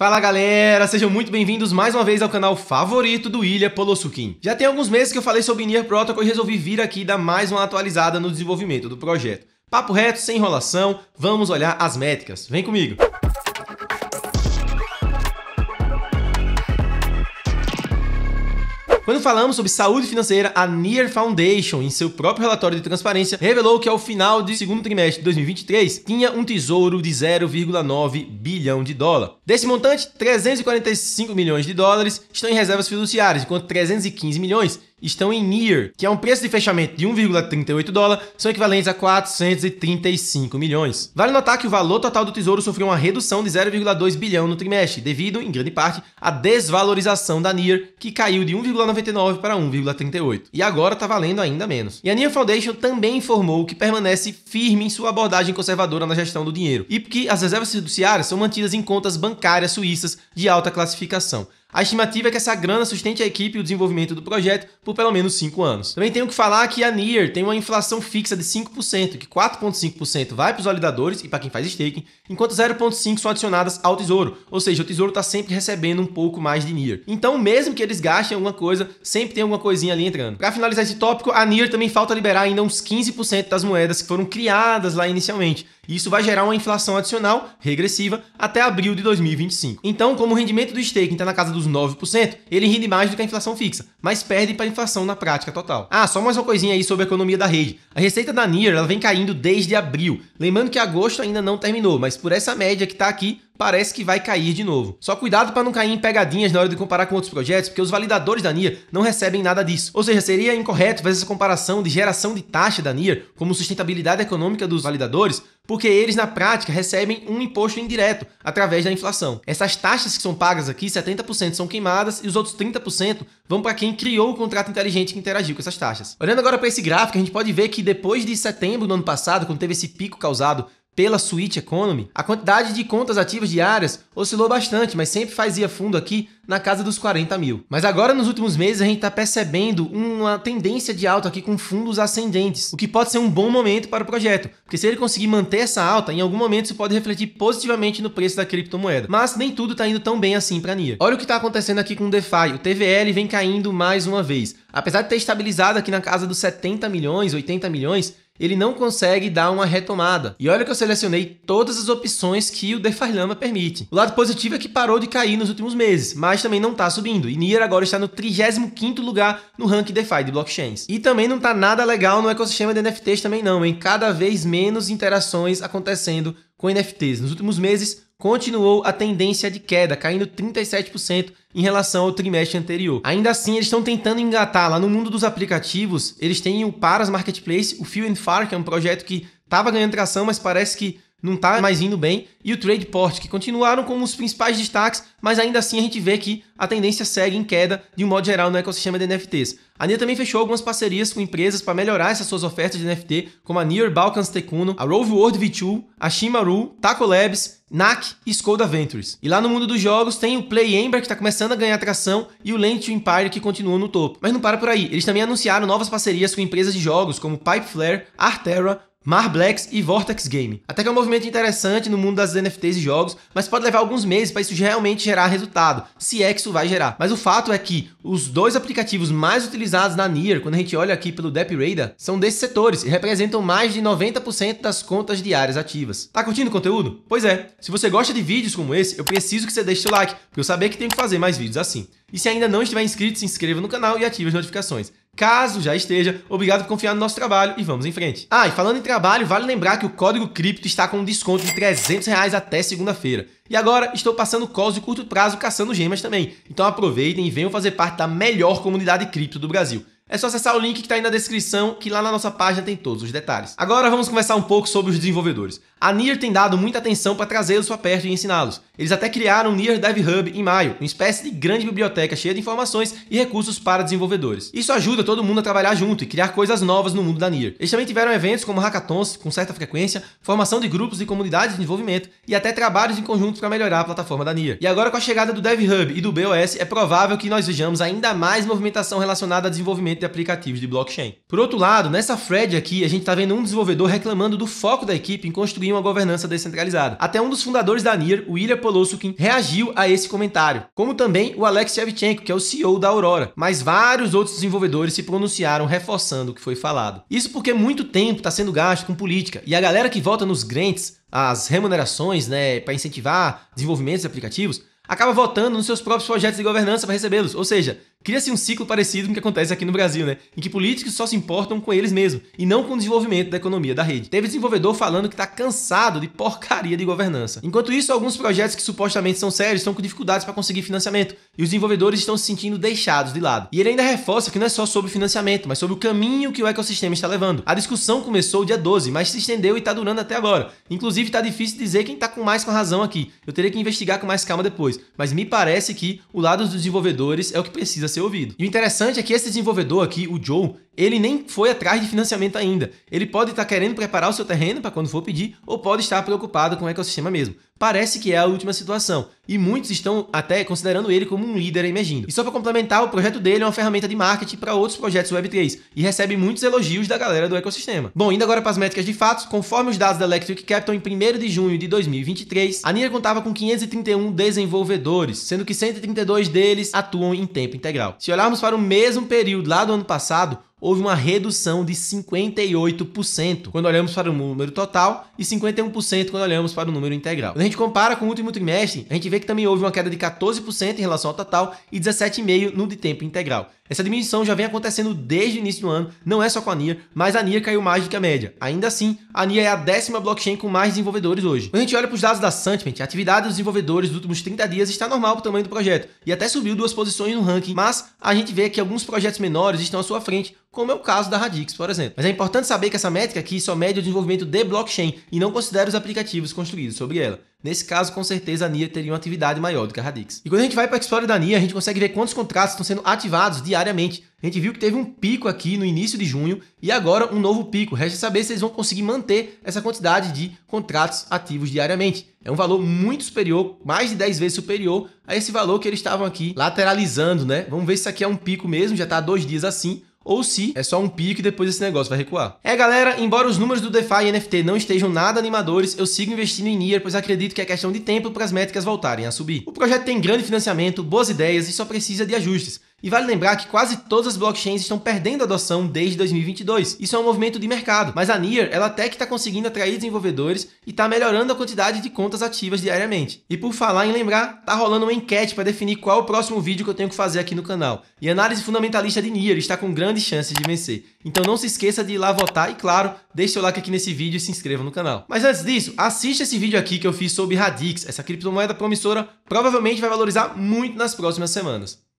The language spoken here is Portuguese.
Fala galera, sejam muito bem-vindos mais uma vez ao canal favorito do Ilha Polosukin. Já tem alguns meses que eu falei sobre Nier Protocol e resolvi vir aqui dar mais uma atualizada no desenvolvimento do projeto. Papo reto, sem enrolação, vamos olhar as métricas. Vem comigo! Quando falamos sobre saúde financeira, a Near Foundation, em seu próprio relatório de transparência, revelou que ao final do segundo trimestre de 2023 tinha um tesouro de 0,9 bilhão de dólar. Desse montante, 345 milhões de dólares estão em reservas fiduciárias, enquanto 315 milhões estão em NIR, que é um preço de fechamento de 1,38 dólar, são equivalentes a 435 milhões. Vale notar que o valor total do Tesouro sofreu uma redução de 0,2 bilhão no trimestre, devido, em grande parte, à desvalorização da NIR, que caiu de 1,99 para 1,38. E agora está valendo ainda menos. E a NIR Foundation também informou que permanece firme em sua abordagem conservadora na gestão do dinheiro e que as reservas fiduciárias são mantidas em contas bancárias suíças de alta classificação. A estimativa é que essa grana sustente a equipe e o desenvolvimento do projeto por pelo menos 5 anos. Também tenho que falar que a Near tem uma inflação fixa de 5%, que 4,5% vai para os validadores e para quem faz staking, enquanto 0,5% são adicionadas ao tesouro, ou seja, o tesouro está sempre recebendo um pouco mais de Near. Então, mesmo que eles gastem alguma coisa, sempre tem alguma coisinha ali entrando. Para finalizar esse tópico, a Near também falta liberar ainda uns 15% das moedas que foram criadas lá inicialmente. Isso vai gerar uma inflação adicional, regressiva, até abril de 2025. Então, como o rendimento do staking está na casa do dos 9%, ele rende mais do que a inflação fixa, mas perde para a inflação na prática total. Ah, só mais uma coisinha aí sobre a economia da rede. A receita da NIR ela vem caindo desde abril. Lembrando que agosto ainda não terminou, mas por essa média que está aqui, parece que vai cair de novo. Só cuidado para não cair em pegadinhas na hora de comparar com outros projetos, porque os validadores da NIR não recebem nada disso. Ou seja, seria incorreto fazer essa comparação de geração de taxa da NIR como sustentabilidade econômica dos validadores, porque eles na prática recebem um imposto indireto através da inflação. Essas taxas que são pagas aqui, 70% são queimadas e os outros 30% vão para quem criou o contrato inteligente que interagiu com essas taxas. Olhando agora para esse gráfico, a gente pode ver que depois de setembro do ano passado, quando teve esse pico causado pela Switch Economy, a quantidade de contas ativas diárias oscilou bastante, mas sempre fazia fundo aqui na casa dos 40 mil. Mas agora, nos últimos meses, a gente está percebendo uma tendência de alta aqui com fundos ascendentes, o que pode ser um bom momento para o projeto, porque se ele conseguir manter essa alta, em algum momento isso pode refletir positivamente no preço da criptomoeda. Mas nem tudo está indo tão bem assim para a NIA. Olha o que está acontecendo aqui com o DeFi, o TVL vem caindo mais uma vez. Apesar de ter estabilizado aqui na casa dos 70 milhões, 80 milhões, ele não consegue dar uma retomada. E olha que eu selecionei todas as opções que o DeFi Lama permite. O lado positivo é que parou de cair nos últimos meses, mas também não está subindo. E Nier agora está no 35º lugar no ranking DeFi de blockchains. E também não está nada legal no ecossistema de NFTs também não, hein? cada vez menos interações acontecendo com NFTs. Nos últimos meses, continuou a tendência de queda, caindo 37% em relação ao trimestre anterior. Ainda assim, eles estão tentando engatar lá no mundo dos aplicativos. Eles têm o Paras Marketplace, o Feel and Far, que é um projeto que estava ganhando tração, mas parece que não está mais indo bem, e o Trade Port, que continuaram como os principais destaques, mas ainda assim a gente vê que a tendência segue em queda de um modo geral no ecossistema de NFTs. A NIA também fechou algumas parcerias com empresas para melhorar essas suas ofertas de NFT, como a Near Balkans Tekuno, a Rove World V2, a Shimaru, Taco Labs, NAC e Skoda Ventures. E lá no mundo dos jogos tem o Play Ember, que está começando a ganhar atração, e o Land Empire, que continua no topo. Mas não para por aí, eles também anunciaram novas parcerias com empresas de jogos, como Pipeflare, Artera, Marblex e Vortex Game. Até que é um movimento interessante no mundo das NFTs e jogos, mas pode levar alguns meses para isso realmente gerar resultado, se é que isso vai gerar. Mas o fato é que os dois aplicativos mais utilizados na Near, quando a gente olha aqui pelo Radar, são desses setores e representam mais de 90% das contas diárias ativas. Tá curtindo o conteúdo? Pois é. Se você gosta de vídeos como esse, eu preciso que você deixe seu like, porque eu saber que tenho que fazer mais vídeos assim. E se ainda não estiver inscrito, se inscreva no canal e ative as notificações. Caso já esteja, obrigado por confiar no nosso trabalho e vamos em frente. Ah, e falando em trabalho, vale lembrar que o código cripto está com um desconto de 300 reais até segunda-feira. E agora estou passando calls de curto prazo caçando gemas também. Então aproveitem e venham fazer parte da melhor comunidade cripto do Brasil. É só acessar o link que está aí na descrição, que lá na nossa página tem todos os detalhes. Agora vamos conversar um pouco sobre os desenvolvedores. A Nier tem dado muita atenção para trazê-los para perto e ensiná-los. Eles até criaram o Near Dev Hub em maio, uma espécie de grande biblioteca cheia de informações e recursos para desenvolvedores. Isso ajuda todo mundo a trabalhar junto e criar coisas novas no mundo da Near. Eles também tiveram eventos como hackathons com certa frequência, formação de grupos e comunidades de desenvolvimento e até trabalhos em conjunto para melhorar a plataforma da Nier. E agora com a chegada do Dev Hub e do BOS, é provável que nós vejamos ainda mais movimentação relacionada a desenvolvimento de aplicativos de blockchain. Por outro lado, nessa thread aqui, a gente está vendo um desenvolvedor reclamando do foco da equipe em construir uma governança descentralizada. Até um dos fundadores da Nier, William Volosukhin reagiu a esse comentário, como também o Alex Shevchenko, que é o CEO da Aurora, mas vários outros desenvolvedores se pronunciaram reforçando o que foi falado. Isso porque muito tempo está sendo gasto com política e a galera que vota nos grants, as remunerações, né, para incentivar desenvolvimentos de aplicativos, acaba votando nos seus próprios projetos de governança para recebê-los. Ou seja, Cria-se um ciclo parecido com o que acontece aqui no Brasil, né? Em que políticos só se importam com eles mesmos e não com o desenvolvimento da economia da rede. Teve desenvolvedor falando que está cansado de porcaria de governança. Enquanto isso, alguns projetos que supostamente são sérios estão com dificuldades para conseguir financiamento e os desenvolvedores estão se sentindo deixados de lado. E ele ainda reforça que não é só sobre financiamento, mas sobre o caminho que o ecossistema está levando. A discussão começou dia 12, mas se estendeu e está durando até agora. Inclusive, está difícil dizer quem está com mais com razão aqui. Eu teria que investigar com mais calma depois, mas me parece que o lado dos desenvolvedores é o que precisa ser ouvido. E o interessante é que esse desenvolvedor aqui, o Joe, ele nem foi atrás de financiamento ainda. Ele pode estar tá querendo preparar o seu terreno para quando for pedir, ou pode estar preocupado com o ecossistema mesmo. Parece que é a última situação, e muitos estão até considerando ele como um líder emergindo. E só para complementar, o projeto dele é uma ferramenta de marketing para outros projetos Web3 e recebe muitos elogios da galera do ecossistema. Bom, indo agora para as métricas de fatos, conforme os dados da Electric Capital em 1 de junho de 2023, a Nira contava com 531 desenvolvedores, sendo que 132 deles atuam em tempo integral. Se olharmos para o mesmo período lá do ano passado, houve uma redução de 58% quando olhamos para o número total e 51% quando olhamos para o número integral. Quando a gente compara com o último trimestre, a gente vê que também houve uma queda de 14% em relação ao total e 17,5% no de tempo integral. Essa diminuição já vem acontecendo desde o início do ano, não é só com a NIA, mas a NIA caiu mais do que a média. Ainda assim, a NIA é a décima blockchain com mais desenvolvedores hoje. Quando a gente olha para os dados da Sentiment, a atividade dos desenvolvedores dos últimos 30 dias está normal para o tamanho do projeto e até subiu duas posições no ranking, mas a gente vê que alguns projetos menores estão à sua frente como é o caso da Radix, por exemplo. Mas é importante saber que essa métrica aqui só mede o desenvolvimento de blockchain e não considera os aplicativos construídos sobre ela. Nesse caso, com certeza, a NIA teria uma atividade maior do que a Radix. E quando a gente vai para a história da NIA, a gente consegue ver quantos contratos estão sendo ativados diariamente. A gente viu que teve um pico aqui no início de junho e agora um novo pico. Resta saber se eles vão conseguir manter essa quantidade de contratos ativos diariamente. É um valor muito superior, mais de 10 vezes superior a esse valor que eles estavam aqui lateralizando, né? Vamos ver se isso aqui é um pico mesmo, já está dois dias assim ou se é só um pico e depois esse negócio vai recuar. É, galera, embora os números do DeFi e NFT não estejam nada animadores, eu sigo investindo em Nier, pois acredito que é questão de tempo para as métricas voltarem a subir. O projeto tem grande financiamento, boas ideias e só precisa de ajustes. E vale lembrar que quase todas as blockchains estão perdendo adoção desde 2022. Isso é um movimento de mercado, mas a Near, ela é até que está conseguindo atrair desenvolvedores e está melhorando a quantidade de contas ativas diariamente. E por falar em lembrar, tá rolando uma enquete para definir qual o próximo vídeo que eu tenho que fazer aqui no canal. E a análise fundamentalista de Nier está com grandes chances de vencer. Então não se esqueça de ir lá votar e, claro, deixe seu like aqui nesse vídeo e se inscreva no canal. Mas antes disso, assista esse vídeo aqui que eu fiz sobre Radix, essa criptomoeda promissora provavelmente vai valorizar muito nas próximas semanas.